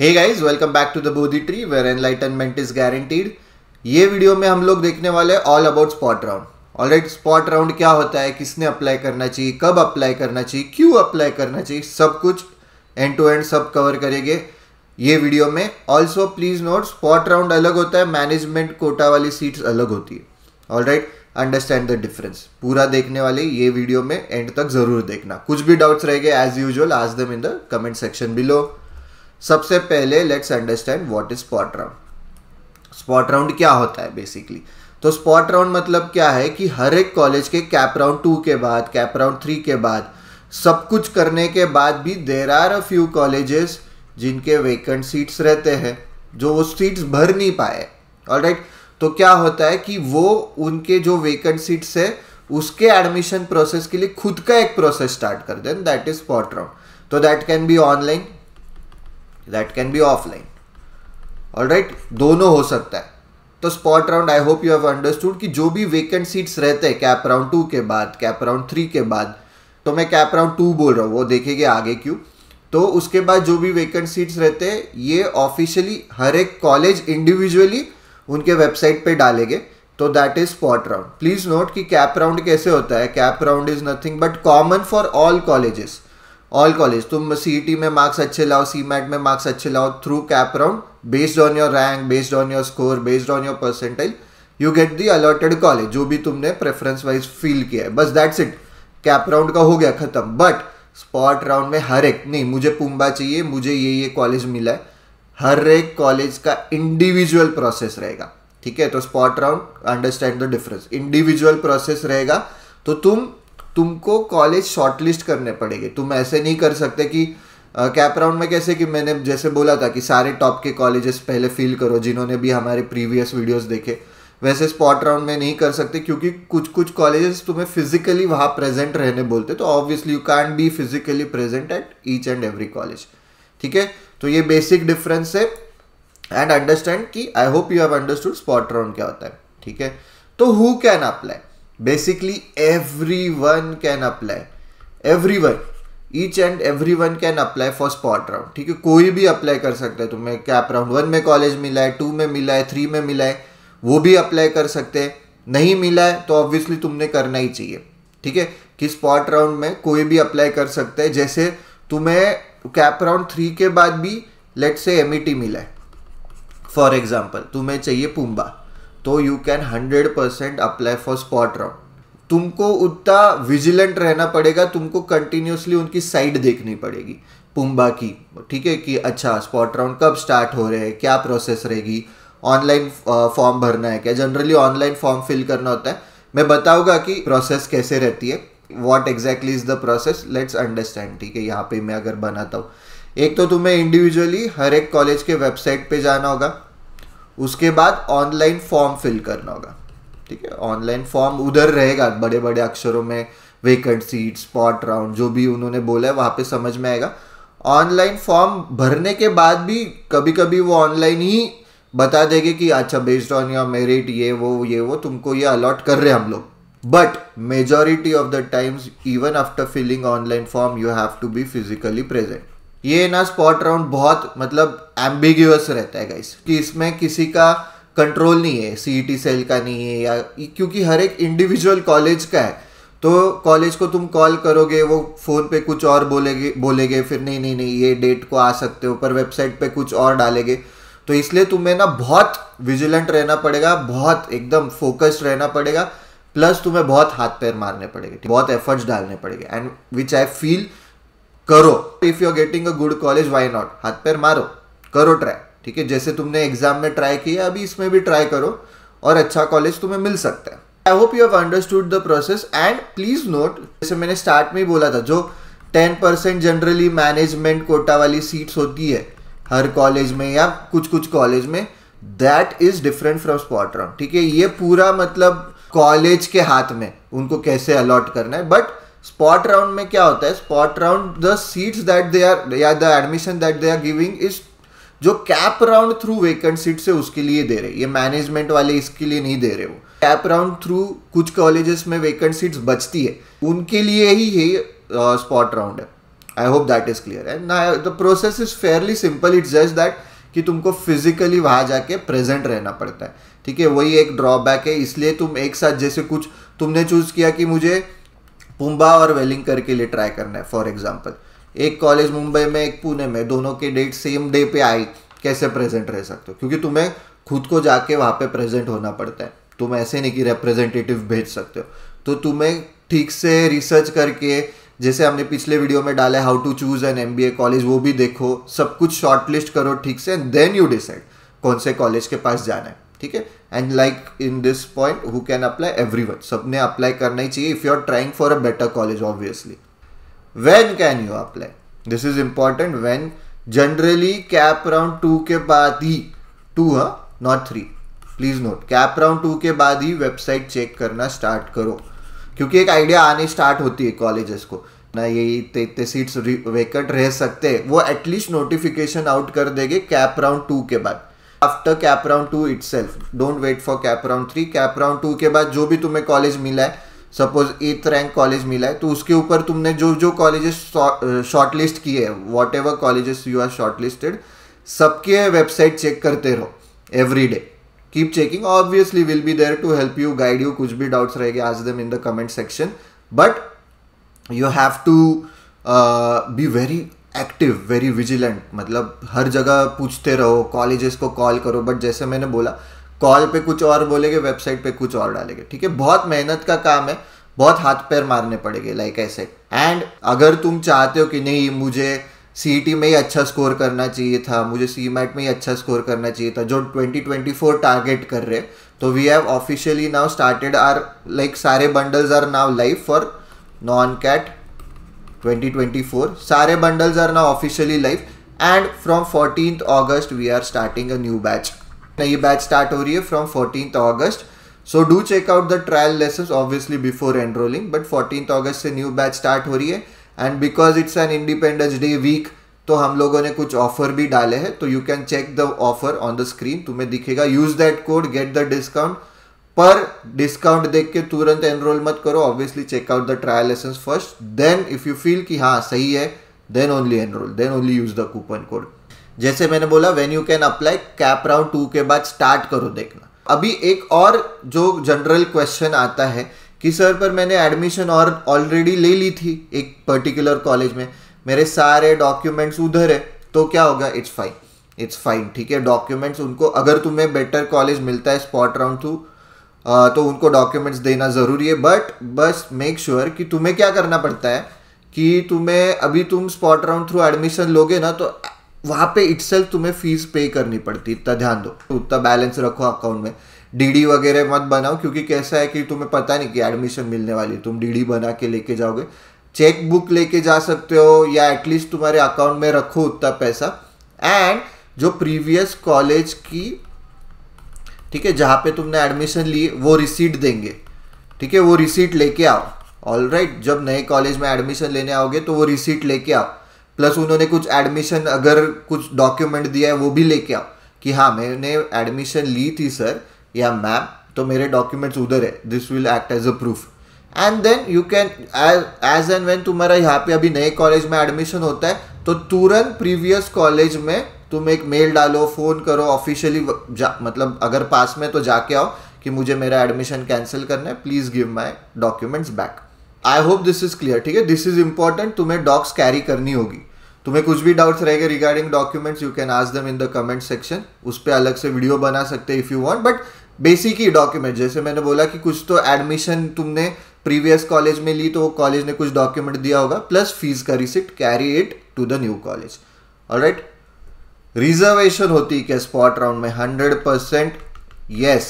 Hey guys welcome back to the Bodhi tree where enlightenment is guaranteed ये video में हम लोग देखने वाले all about spot round all right spot round क्या होता है किसने अप्लाई करना चाहिए कब अप्लाई करना चाहिए क्यों अप्लाई करना चाहिए सब कुछ एंड टू एंड सब कवर करेंगे ये वीडियो में also please note spot round अलग होता है मैनेजमेंट कोटा वाली सीट्स अलग होती है all right understand the difference पूरा देखने वाले ये वीडियो में एंड तक जरूर देखना कुछ भी डाउट्स रहेगा as usual ask them in the comment section below सबसे पहले let's understand what is spot round spot round क्या होता है बेसिकली तो स्पॉट राउंड मतलब क्या है कि हर एक कॉलेज के कैप राउंड टू के बाद कैप राउंड थ्री के बाद सब कुछ करने के बाद भी there are a few colleges जिनके वेकेंट सीट्स रहते हैं जो वो सीट्स भर नहीं पाए ऑल right? तो क्या होता है कि वो उनके जो वेकेंट सीट्स है उसके एडमिशन प्रोसेस के लिए खुद का एक प्रोसेस स्टार्ट कर दें दैट इज स्पॉट राउंड तो that can be online that can be offline all right दोनों हो सकता है तो spot round I hope you have understood कि जो भी वेकेंट सीट्स रहते हैं कैप राउंड टू के बाद कैप राउंड थ्री के बाद तो मैं कैप राउंड टू बोल रहा हूँ वो देखेंगे आगे क्यों तो उसके बाद जो भी वेकेंट सीट्स रहते हैं ये ऑफिशियली हर एक कॉलेज इंडिविजुअली उनके वेबसाइट पे डालेंगे तो that is spot round please note कि कैप राउंड कैसे होता है cap round is nothing but common for all colleges all college तुम सी e में मार्क्स अच्छे लाओ सी में मार्क्स अच्छे लाओ through cap round based on your rank based on your score based on your percentage you get the allotted college जो भी तुमने प्रेफरेंस वाइज फील किया है बस दैट्स इट कैप राउंड का हो गया खत्म बट स्पॉट राउंड में हर एक नहीं मुझे पुम्बा चाहिए मुझे ये ये कॉलेज मिला है हर एक कॉलेज का इंडिविजुअल प्रोसेस रहेगा ठीक है तो spot round understand the difference individual process रहेगा तो तुम तुमको कॉलेज शॉर्टलिस्ट करने पड़ेंगे तुम ऐसे नहीं कर सकते कि कैप राउंड में कैसे कि मैंने जैसे बोला था कि सारे टॉप के कॉलेजेस पहले फील करो जिन्होंने भी हमारे प्रीवियस वीडियोस देखे वैसे स्पॉट राउंड में नहीं कर सकते क्योंकि कुछ कुछ कॉलेजेस तुम्हें फिजिकली वहाँ प्रेजेंट रहने बोलते तो obviously you can be physically present at each and every college ठीक है तो ये बेसिक डिफरेंस है एंड अंडरस्टैंड कि I hope you have understood spot round क्या होता है ठीक है तो who can apply basically everyone can apply everyone each and every one can apply for spot round ठीक है कोई भी अप्लाई कर सकता है तुम्हें कैप राउंड वन में कॉलेज मिला है टू में मिला है थ्री में मिला है वो भी अप्लाई कर सकते हैं नहीं मिला है तो ऑब्वियसली तुमने करना ही चाहिए ठीक है कि स्पॉट राउंड में कोई भी अप्लाई कर सकता है जैसे तुम्हें कैप राउंड थ्री के बाद भी लेट से एम मिला है फॉर एग्जाम्पल तुम्हें चाहिए पुम्बा तो you can hundred percent apply for spot round तुमको उतना विजिलेंट रहना पड़ेगा तुमको कंटिन्यूसली उनकी साइड देखनी पड़ेगी पुम्बा की ठीक है कि अच्छा स्पॉट राउंड कब स्टार्ट हो रहे हैं क्या प्रोसेस रहेगी ऑनलाइन फॉर्म भरना है क्या जनरली ऑनलाइन फॉर्म फिल करना होता है मैं बताऊंगा कि प्रोसेस कैसे रहती है what exactly is the process let's understand ठीक है यहाँ पे मैं अगर बनाता हूँ एक तो तुम्हें इंडिविजुअली हर एक कॉलेज के वेबसाइट पे जाना होगा उसके बाद ऑनलाइन फॉर्म फिल करना होगा ठीक है ऑनलाइन फॉर्म उधर रहेगा बड़े बड़े अक्षरों में वेकेंट सीट स्पॉट राउंड जो भी उन्होंने बोला है वहां पे समझ में आएगा ऑनलाइन फॉर्म भरने के बाद भी कभी कभी वो ऑनलाइन ही बता देंगे कि अच्छा बेस्ड ऑन योर मेरिट ये वो ये वो तुमको ये अलॉट कर रहे हैं हम लोग but majority of the times even after filling online form you have to be physically present ये ना स्पॉट राउंड बहुत मतलब एम्बिग्यूस रहता है गाइस कि इसमें किसी का कंट्रोल नहीं है सी सेल e का नहीं है या क्योंकि हर एक इंडिविजुअल कॉलेज का है तो कॉलेज को तुम कॉल करोगे वो फ़ोन पे कुछ और बोलेगे बोलेगे फिर नहीं नहीं नहीं ये डेट को आ सकते हो पर वेबसाइट पे कुछ और डालेंगे तो इसलिए तुम्हें ना बहुत विजिलेंट रहना पड़ेगा बहुत एकदम फोकस्ड रहना पड़ेगा प्लस तुम्हें बहुत हाथ पैर मारने पड़ेंगे बहुत एफर्ट्स डालने पड़ेंगे एंड विच आई फील करो if you are getting a good college why not हाथ पैर मारो करो ट्राई ठीक है जैसे तुमने एग्जाम में ट्राई किया अभी इसमें भी ट्राई करो और अच्छा कॉलेज तुम्हें मिल सकता है I hope you have understood the process and please note जैसे मैंने स्टार्ट में ही बोला था जो ten percent generally management quota वाली सीट्स होती है हर कॉलेज में या कुछ कुछ कॉलेज में that is different from spot round ठीक है ये पूरा मतलब कॉलेज के हाथ में उनको कैसे अलॉट करना है बट स्पॉट राउंड में क्या होता है spot round the seats that they are या the admission that they are giving is जो cap round through vacant seat से उसके लिए दे रहे ये मैनेजमेंट वाले इसके लिए नहीं दे रहे वो कैप राउंड थ्रू कुछ कॉलेजेस में वेकेंट सीट्स बचती है उनके लिए ही ये स्पॉट राउंड है I hope that is clear है ना the process is fairly simple it's just that कि तुमको फिजिकली वहाँ जाके प्रेजेंट रहना पड़ता है ठीक है वही एक ड्रॉबैक है इसलिए तुम एक साथ जैसे कुछ तुमने चूज़ किया कि मुझे पुम्बा और वेलिंगकर के लिए ट्राई करना है फॉर एग्जाम्पल एक कॉलेज मुंबई में एक पुणे में दोनों के डेट सेम डे पे आई कैसे प्रेजेंट रह सकते हो क्योंकि तुम्हें खुद को जाके वहाँ पे प्रेजेंट होना पड़ता है तुम ऐसे नहीं कि रिप्रेजेंटेटिव भेज सकते हो तो तुम्हें ठीक से रिसर्च करके जैसे हमने पिछले वीडियो में डाला how to choose an M college वो भी देखो सब कुछ शॉर्ट लिस्ट करो ठीक से एंड देन यू डिसाइड कौन से कॉलेज के पास जाना है ठीक है and like in this point who can apply every one सबने अप्लाई करना ही चाहिए if you are trying for a better college obviously when can you apply this is important when generally cap round two के बाद ही two हा not three please note cap round two के बाद ही वेबसाइट चेक करना start करो क्योंकि एक आइडिया आने स्टार्ट होती है कॉलेजेस को ना ये इतने इतने सीट्स वेकेंट रह सकते हैं वो एटलीस्ट नोटिफिकेशन आउट कर देंगे कैप राउंड टू के बाद after cap round two itself don't wait for cap round three cap round two के बाद जो भी तुम्हें कॉलेज मिला है सपोज एथ रैंक कॉलेज मिला है तो उसके ऊपर तुमने जो जो कॉलेजेस शॉर्ट लिस्ट किए हैं whatever colleges you are shortlisted लिस्टेड सबके वेबसाइट चेक करते रहो every day keep checking obviously will be there to help you guide you कुछ भी डाउट्स रहेगा ask them in the comment section but you have to be very active very vigilant मतलब हर जगह पूछते रहो कॉलेजेस को कॉल करो बट जैसे मैंने बोला कॉल पे कुछ और बोलेंगे वेबसाइट पे कुछ और डालेंगे ठीक है बहुत मेहनत का काम है बहुत हाथ पैर मारने पड़ेंगे लाइक ऐसे एंड अगर तुम चाहते हो कि नहीं मुझे सी e में ही अच्छा स्कोर करना चाहिए था मुझे सी में ही अच्छा स्कोर करना चाहिए था जो 2024 टारगेट कर रहे तो we have officially now started are like सारे bundles are now live for non CAT 2024. सारे bundles are now officially live and from 14th August we are starting a new batch नई बैच स्टार्ट हो रही है from fourteen August so do check out the trial lesson obviously before enrolling but fourteen August से new batch start हो रही है and because it's an independence day week तो हम लोगों ने कुछ ऑफर भी डाले हैं तो you can check the offer on the screen तुम्हें दिखेगा use that code get the discount पर डिस्काउंट देख के तुरंत एनरोल मत करो obviously check out the trial lessons first then if you feel कि हाँ सही है then only enroll then only use the coupon code जैसे मैंने बोला when you can apply cap round two के बाद स्टार्ट करो देखना अभी एक और जो जनरल क्वेश्चन आता है कि सर पर मैंने एडमिशन और ऑलरेडी ले ली थी एक पर्टिकुलर कॉलेज में मेरे सारे डॉक्यूमेंट्स उधर है तो क्या होगा इट्स फाइन इट्स फाइन ठीक है डॉक्यूमेंट्स उनको अगर तुम्हें बेटर कॉलेज मिलता है स्पॉट राउंड थ्रू तो उनको डॉक्यूमेंट्स देना ज़रूरी है बट बस मेक श्योर sure कि तुम्हें क्या करना पड़ता है कि तुम्हें अभी तुम स्पॉट राउंड थ्रू एडमिशन लोगे ना तो वहाँ पे इट्सल्फ तुम्हें फीस पे करनी पड़ती इतना ध्यान दो उतना बैलेंस रखो अकाउंट में डीडी वगैरह मत बनाओ क्योंकि कैसा है कि तुम्हें पता नहीं कि एडमिशन मिलने वाली तुम डीडी बना के लेके जाओगे चेक बुक लेके जा सकते हो या एटलीस्ट तुम्हारे अकाउंट में रखो उतना पैसा एंड जो प्रीवियस कॉलेज की ठीक है जहाँ पे तुमने एडमिशन ली वो रिसीट देंगे ठीक है वो रिसीट लेके आओ ऑल राइट जब नए कॉलेज में एडमिशन लेने आओगे तो वो रिसीट लेके आओ प्लस उन्होंने कुछ एडमिशन अगर कुछ डॉक्यूमेंट दिया है वो भी लेके आओ कि हाँ मैंने एडमिशन ली थी सर या मैम तो मेरे डॉक्यूमेंट्स उधर है this will act as a proof and then you can as and when तुम्हारा यहाँ पे अभी नए कॉलेज में एडमिशन होता है तो तुरंत प्रीवियस कॉलेज में तुम एक मेल डालो फ़ोन करो ऑफिशियली मतलब अगर पास में तो जाके आओ कि मुझे मेरा एडमिशन कैंसिल करना है please give my documents back I hope this is clear ठीक है दिस इज़ इंपॉर्टेंट तुम्हें डॉक्स कैरी करनी होगी तुम्हें कुछ भी डाउट्स रहेगा रिगार्डिंग डॉक्यूमेंट्स यू कैन आज them in the comment section उस पर अलग से वीडियो बना सकते हैं if you want but basic ही डॉक्यूमेंट जैसे मैंने बोला कि कुछ तो एडमिशन तुमने प्रीवियस कॉलेज में ली तो वो कॉलेज ने कुछ डॉक्यूमेंट दिया होगा प्लस फीस का receipt carry it to the new college all right reservation होती क्या स्पॉट राउंड में hundred percent yes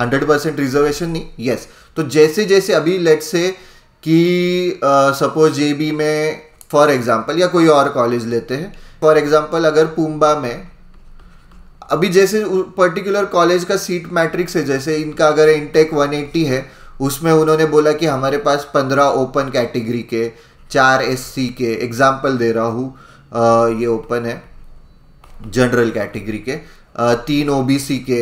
hundred percent reservation नहीं यस yes. तो जैसे जैसे अभी लेट से कि सपोज जे बी में फॉर एग्जाम्पल या कोई और कॉलेज लेते हैं फॉर एग्जाम्पल अगर पुम्बा में अभी जैसे पर्टिकुलर कॉलेज का सीट मैट्रिक्स है जैसे इनका अगर इनटेक 180 है उसमें उन्होंने बोला कि हमारे पास 15 ओपन कैटेगरी के चार एससी के एग्जाम्पल दे रहा हूँ ये ओपन है जनरल कैटेगरी के तीन ओबीसी के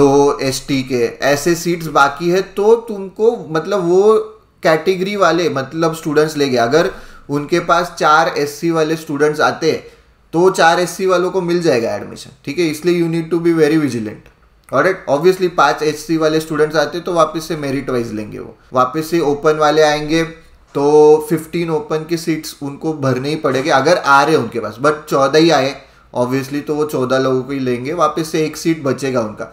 दो एसटी के ऐसे सीट्स बाकी है तो तुमको मतलब वो कैटेगरी वाले मतलब स्टूडेंट्स ले गए अगर उनके पास चार एससी वाले स्टूडेंट्स आते तो चार एससी वालों को मिल जाएगा एडमिशन ठीक है इसलिए you need to be very vigilant और ऑब्वियसली पाँच एस वाले स्टूडेंट्स आते तो वापस से मेरिट वाइज लेंगे वो वापस से ओपन वाले आएंगे तो 15 ओपन की सीट्स उनको भरने ही पड़ेगी अगर आ रहे हैं उनके पास बट चौदह ही आए ऑब्वियसली तो वो चौदह लोगों को ही लेंगे वापस से एक सीट बचेगा उनका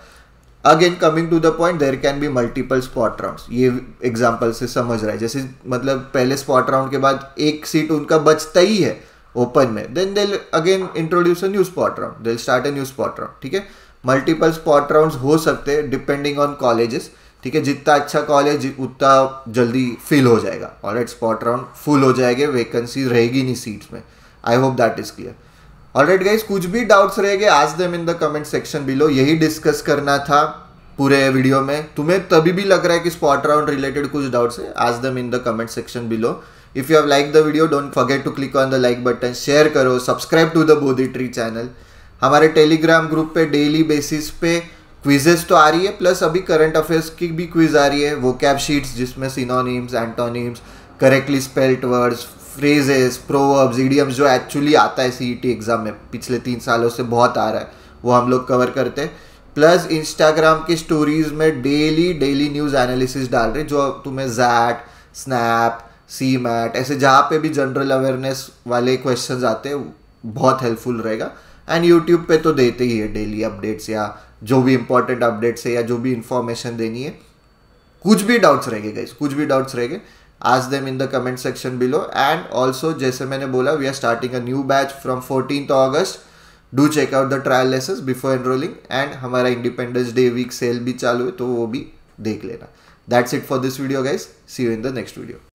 again coming to the point there can be multiple spot round ये एग्जाम्पल से समझ रहा है जैसे मतलब पहले स्पॉट राउंड के बाद एक सीट उनका बचता ही है ओपन में then they'll again introduce a new spot round they'll start a new spot round ठीक है मल्टीपल स्पॉट राउंड हो सकते हैं डिपेंडिंग ऑन कॉलेजेस ठीक है जितना अच्छा कॉलेज उतना जल्दी फिल हो जाएगा और एट स्पॉट राउंड फुल हो जाएंगे वैकेंसी रहेगी नहीं सीट्स में I hope that is clear all right guys कुछ भी डाउट्स रह गए ask them in the comment section below यही डिस्कस करना था पूरे वीडियो में तुम्हें तभी भी लग रहा है कि स्पॉट राउंड रिलेटेड कुछ डाउट्स है ask them in the comment section below if you have like the video don't forget to click on the like button share करो subscribe to the Bodhi tree channel हमारे telegram group पे daily basis पे quizzes तो आ रही है plus अभी current affairs की भी क्विज आ रही है वो कैप शीट्स जिसमें synonyms antonyms correctly spelled words phrases proverbs idioms जो एक्चुअली आता है सी एग्ज़ाम e में पिछले तीन सालों से बहुत आ रहा है वो हम लोग कवर करते हैं प्लस इंस्टाग्राम की स्टोरीज में डेली डेली न्यूज़ एनालिसिस डाल रहे जो तुम्हें जैट स्नैप सी मैट ऐसे जहाँ पे भी जनरल अवेयरनेस वाले क्वेश्चन आते हैं बहुत हेल्पफुल रहेगा एंड यूट्यूब पे तो देते ही है डेली अपडेट्स या जो भी इंपॉर्टेंट अपडेट्स है या जो भी इंफॉर्मेशन देनी है कुछ भी डाउट्स रहेंगे गाइस कुछ भी डाउट्स रहेंगे ask them in the comment section below and also जैसे मैंने बोला we are starting a new batch from fourteen August do check out the trial lessons before enrolling and हमारा इंडिपेंडेंस डे वीक सेल भी चालू है तो वो भी देख लेना that's it for this video guys see you in the next video